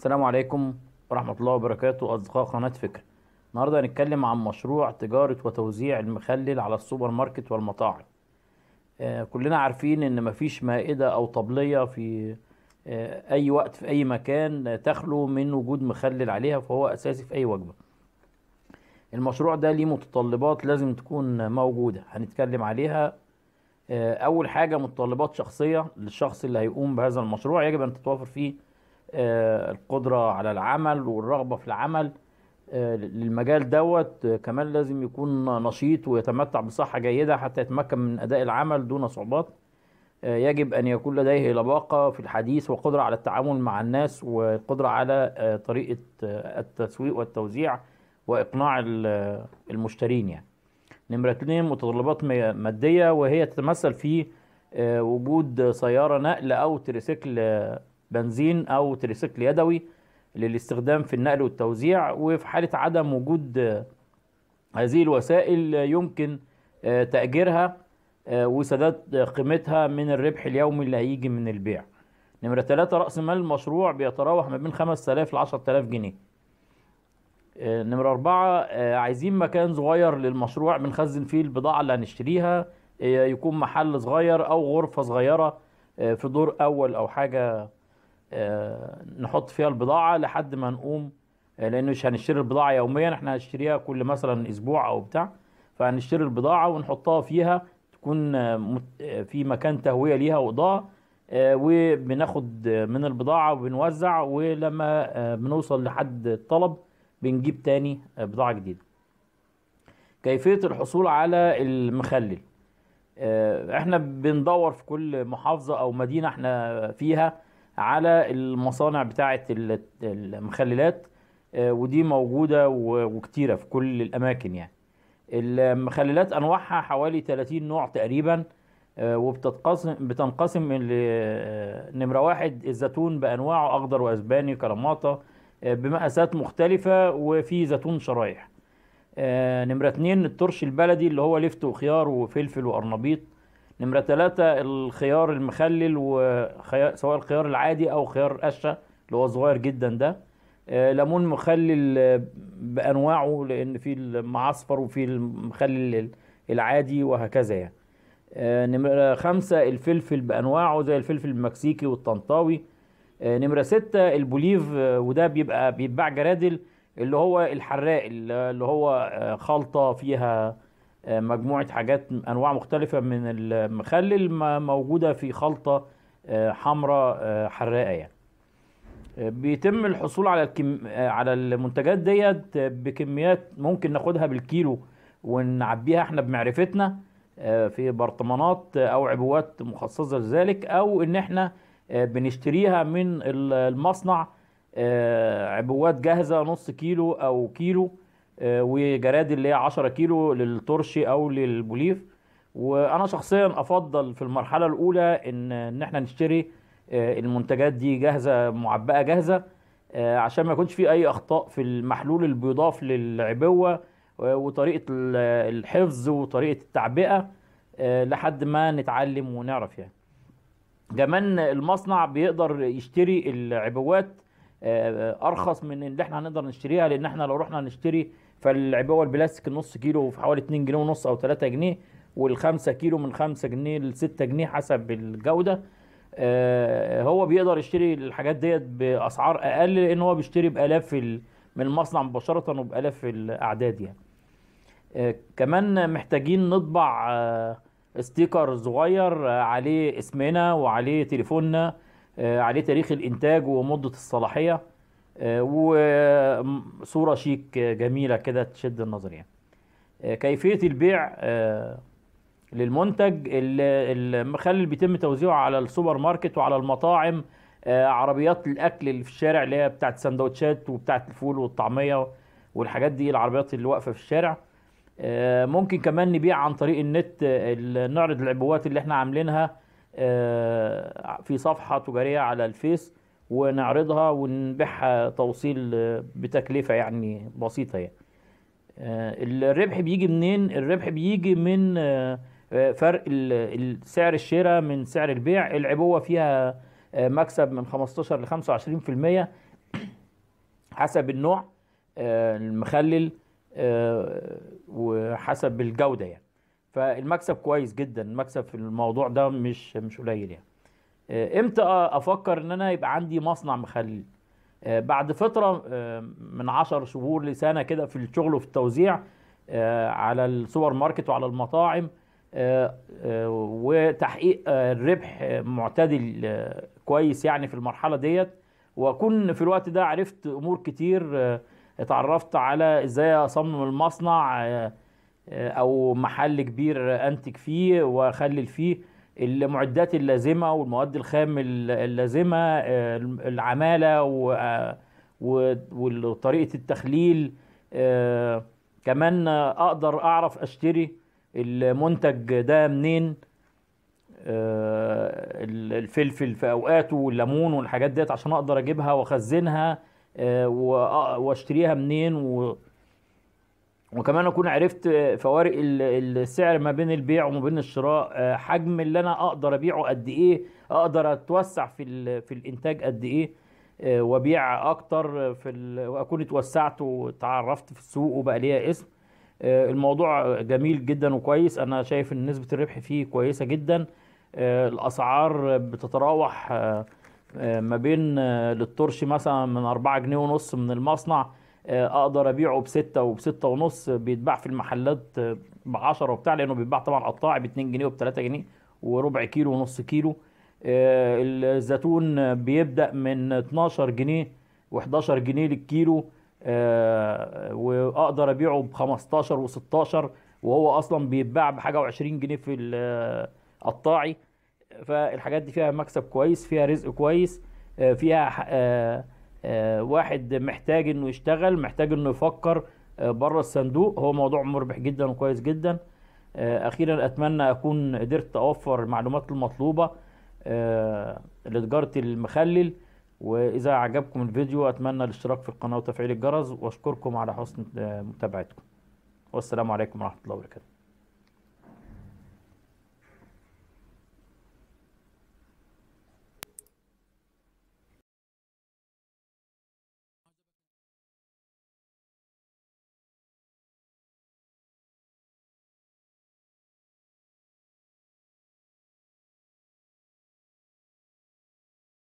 السلام عليكم ورحمة الله وبركاته أصدقاء قناة فكر النهاردة هنتكلم عن مشروع تجارة وتوزيع المخلل على السوبر ماركت والمطاعم آه كلنا عارفين إن مفيش مائدة أو طبلية في آه أي وقت في أي مكان تخلو من وجود مخلل عليها فهو أساسي في أي وجبة المشروع ده ليه متطلبات لازم تكون موجودة هنتكلم عليها آه أول حاجة متطلبات شخصية للشخص اللي هيقوم بهذا المشروع يجب أن تتوافر فيه آه، القدرة على العمل والرغبة في العمل آه، للمجال دوت آه، كمان لازم يكون نشيط ويتمتع بصحة جيدة حتى يتمكن من أداء العمل دون صعوبات يجب أن يكون لديه لباقة في الحديث وقدرة على التعامل مع الناس والقدرة على طريقة التسويق والتوزيع وإقناع المشترين يعني نمرة اتنين متطلبات مادية وهي تتمثل في وجود سيارة نقل أو تريسيكل بنزين أو تريسيكل يدوي للاستخدام في النقل والتوزيع وفي حالة عدم وجود هذه الوسائل يمكن آه، تأجيرها آه، وسداد قيمتها من الربح اليومي اللي هيجي من البيع نمرة ثلاثة رأس مال المشروع بيتراوح ما بين 5000 ل 10000 جنيه آه، نمرة أربعة عايزين مكان صغير للمشروع بنخزن فيه البضاعة اللي هنشتريها يكون محل صغير أو غرفة صغيرة في دور أول أو حاجة نحط فيها البضاعه لحد ما نقوم آه، لانه مش هنشتري البضاعه يوميا احنا هنشتريها كل مثلا اسبوع او بتاع فهنشتري البضاعه ونحطها فيها تكون آه، آه، في مكان تهويه ليها واضاءه وبناخد من البضاعه وبنوزع ولما بنوصل لحد الطلب بنجيب تاني بضاعه جديده كيفيه الحصول على المخلل احنا بندور في كل محافظه او مدينه احنا فيها على المصانع بتاعه المخللات آه، ودي موجوده وكتيره في كل الاماكن يعني المخللات انواعها حوالي 30 نوع تقريبا آه، وبتتقسم بتنقسم آه، نمره واحد الزيتون بانواعه اخضر واسباني كرماطه بمقاسات مختلفه وفي زيتون شرايح نمره اتنين الترش البلدي اللي هو لفت وخيار وفلفل وقرنبيط نمرة ثلاثة الخيار المخلل وخيار سواء الخيار العادي أو خيار القشة اللي هو صغير جدا ده آه، ليمون مخلل آه، بأنواعه لأن في المعصفر وفي المخلل العادي وهكذا يعني آه، نمرة خمسة الفلفل بأنواعه زي الفلفل المكسيكي والطنطاوي نمرة ستة البوليف وده بيبقى بيتباع جرادل اللي هو الحراق اللي هو خلطة فيها آه، مجموعه حاجات انواع مختلفه من المخلل موجوده في خلطه آه، حمراء آه، حراقه يعني بيتم الحصول على الكم... على المنتجات ديت بكميات ممكن ناخدها بالكيلو ونعبيها احنا بمعرفتنا في برطمانات او عبوات مخصصه لذلك او ان احنا بنشتريها من المصنع عبوات جاهزه نص كيلو او كيلو آه، وجراد اللي هي 10 كيلو للترشي او للبوليف وانا شخصيا افضل في المرحله الاولى ان ان احنا نشتري آه، المنتجات دي جاهزه معبأه جاهزه آه، عشان ما يكونش في اي اخطاء في المحلول اللي بيضاف للعبوه وطريقه الحفظ وطريقه التعبئه لحد ما نتعلم ونعرف يعني كمان المصنع بيقدر يشتري العبوات آه، ارخص من اللي احنا هنقدر نشتريها لان احنا لو رحنا نشتري فالعبوه البلاستيك النص كيلو في حوالي 2 جنيه ونص او 3 جنيه وال5 كيلو من 5 جنيه ل 6 جنيه حسب الجوده آه، هو بيقدر يشتري الحاجات ديت باسعار اقل لان هو بيشتري بالاف من المصنع مباشره وبالاف الاعداد يعني آه، كمان محتاجين نطبع ستيكر صغير عليه اسمنا وعليه تليفوننا آه، عليه تاريخ الانتاج ومده الصلاحيه آه، وصوره شيك جميله كده تشد النظر يعني آه، كيفيه البيع للمنتج المخلل اللي بيتم توزيعه على السوبر ماركت وعلى المطاعم عربيات الاكل اللي في الشارع اللي هي بتاعت السندوتشات وبتاعت الفول والطعميه والحاجات دي العربيات اللي واقفه في الشارع ممكن كمان نبيع عن طريق النت نعرض العبوات اللي احنا عاملينها آه، في صفحة تجارية على الفيس ونعرضها ونبيعها توصيل آه، بتكلفة يعني بسيطة يعني آه، الربح بيجي منين الربح بيجي من فرق سعر الشراء من سعر البيع العبوة فيها مكسب من 15 ل 25% حسب النوع المخلل وحسب الجودة يعني فالمكسب كويس جدا المكسب في الموضوع ده مش مش قليل يعني آه، امتى افكر ان انا يبقى عندي مصنع مخلل آه، بعد فتره آه، من عشر شهور لسنه كده في الشغل وفي التوزيع على السوبر ماركت وعلى المطاعم وتحقيق الربح معتدل كويس يعني في المرحله ديت واكون في الوقت ده عرفت امور كتير اتعرفت على ازاي اصمم المصنع او محل كبير انتج فيه واخلل فيه المعدات اللازمه والمواد الخام اللازمه العماله وطريقه التخليل آه، كمان اقدر اعرف اشتري المنتج ده منين آه، الفلفل في اوقاته والليمون والحاجات ديت عشان اقدر اجيبها واخزنها آه، واشتريها منين و وكمان اكون عرفت فوارق السعر ما بين البيع وما بين الشراء آه، حجم اللي انا اقدر ابيعه قد ايه اقدر اتوسع في في الانتاج قد ايه آه، وابيع اكتر في واكون اتوسعت وتعرفت في السوق وبقى ليا اسم آه، الموضوع جميل جدا وكويس انا شايف ان نسبه الربح فيه كويسه جدا الاسعار بتتراوح ما بين للطرش مثلا من 4 جنيه ونص من المصنع آه، اقدر ابيعه بستة وبستة ونص بيتباع في المحلات 10 آه، وبتاع لانه بيتباع طبعا قطاعي ب 2 جنيه وب 3 جنيه وربع كيلو ونص كيلو آه، الزيتون بيبدا من 12 جنيه و11 جنيه للكيلو واقدر ابيعه ب 15 و16 وهو اصلا بيتباع بحاجه و20 جنيه في القطاعي فالحاجات دي فيها مكسب كويس فيها رزق كويس فيها آه، واحد محتاج انه يشتغل محتاج انه يفكر آه، بره الصندوق هو موضوع مربح جدا وكويس جدا آه، اخيرا اتمنى اكون قدرت اوفر المعلومات المطلوبه لتجاره المخلل واذا عجبكم الفيديو اتمنى الاشتراك في القناه وتفعيل الجرس واشكركم على حسن متابعتكم والسلام عليكم ورحمه الله وبركاته